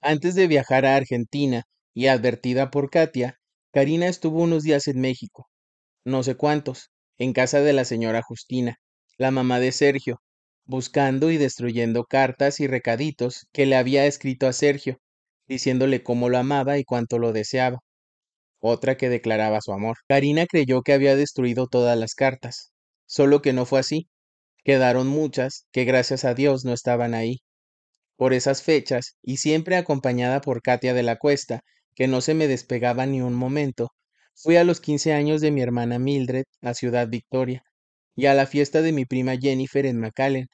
Antes de viajar a Argentina y advertida por Katia, Karina estuvo unos días en México, no sé cuántos, en casa de la señora Justina, la mamá de Sergio, buscando y destruyendo cartas y recaditos que le había escrito a Sergio, diciéndole cómo lo amaba y cuánto lo deseaba. Otra que declaraba su amor. Karina creyó que había destruido todas las cartas, solo que no fue así. Quedaron muchas que gracias a Dios no estaban ahí por esas fechas y siempre acompañada por Katia de la Cuesta, que no se me despegaba ni un momento, fui a los 15 años de mi hermana Mildred a Ciudad Victoria y a la fiesta de mi prima Jennifer en McAllen.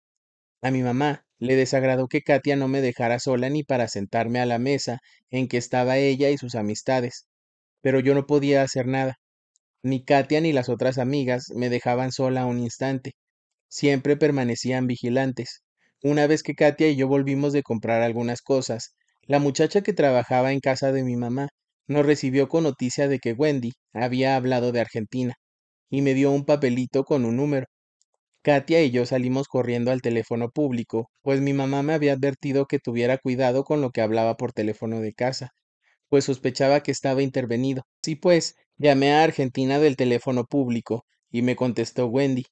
A mi mamá le desagradó que Katia no me dejara sola ni para sentarme a la mesa en que estaba ella y sus amistades, pero yo no podía hacer nada. Ni Katia ni las otras amigas me dejaban sola un instante. Siempre permanecían vigilantes. Una vez que Katia y yo volvimos de comprar algunas cosas, la muchacha que trabajaba en casa de mi mamá nos recibió con noticia de que Wendy había hablado de Argentina y me dio un papelito con un número. Katia y yo salimos corriendo al teléfono público, pues mi mamá me había advertido que tuviera cuidado con lo que hablaba por teléfono de casa, pues sospechaba que estaba intervenido. Sí, pues, llamé a Argentina del teléfono público y me contestó Wendy.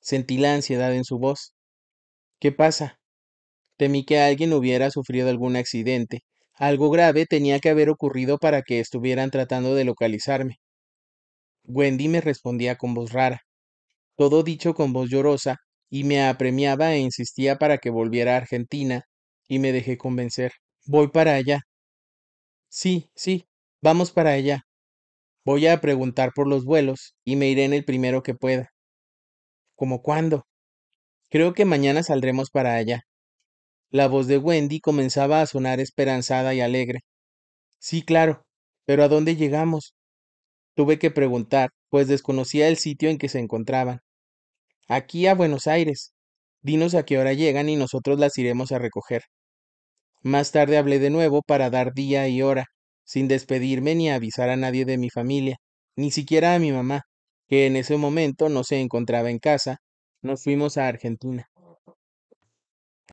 Sentí la ansiedad en su voz. ¿Qué pasa? Temí que alguien hubiera sufrido algún accidente. Algo grave tenía que haber ocurrido para que estuvieran tratando de localizarme. Wendy me respondía con voz rara, todo dicho con voz llorosa, y me apremiaba e insistía para que volviera a Argentina, y me dejé convencer. Voy para allá. Sí, sí, vamos para allá. Voy a preguntar por los vuelos y me iré en el primero que pueda. ¿Cómo cuándo? Creo que mañana saldremos para allá. La voz de Wendy comenzaba a sonar esperanzada y alegre. Sí, claro, pero ¿a dónde llegamos? Tuve que preguntar, pues desconocía el sitio en que se encontraban. Aquí a Buenos Aires. Dinos a qué hora llegan y nosotros las iremos a recoger. Más tarde hablé de nuevo para dar día y hora, sin despedirme ni avisar a nadie de mi familia, ni siquiera a mi mamá, que en ese momento no se encontraba en casa nos fuimos a Argentina.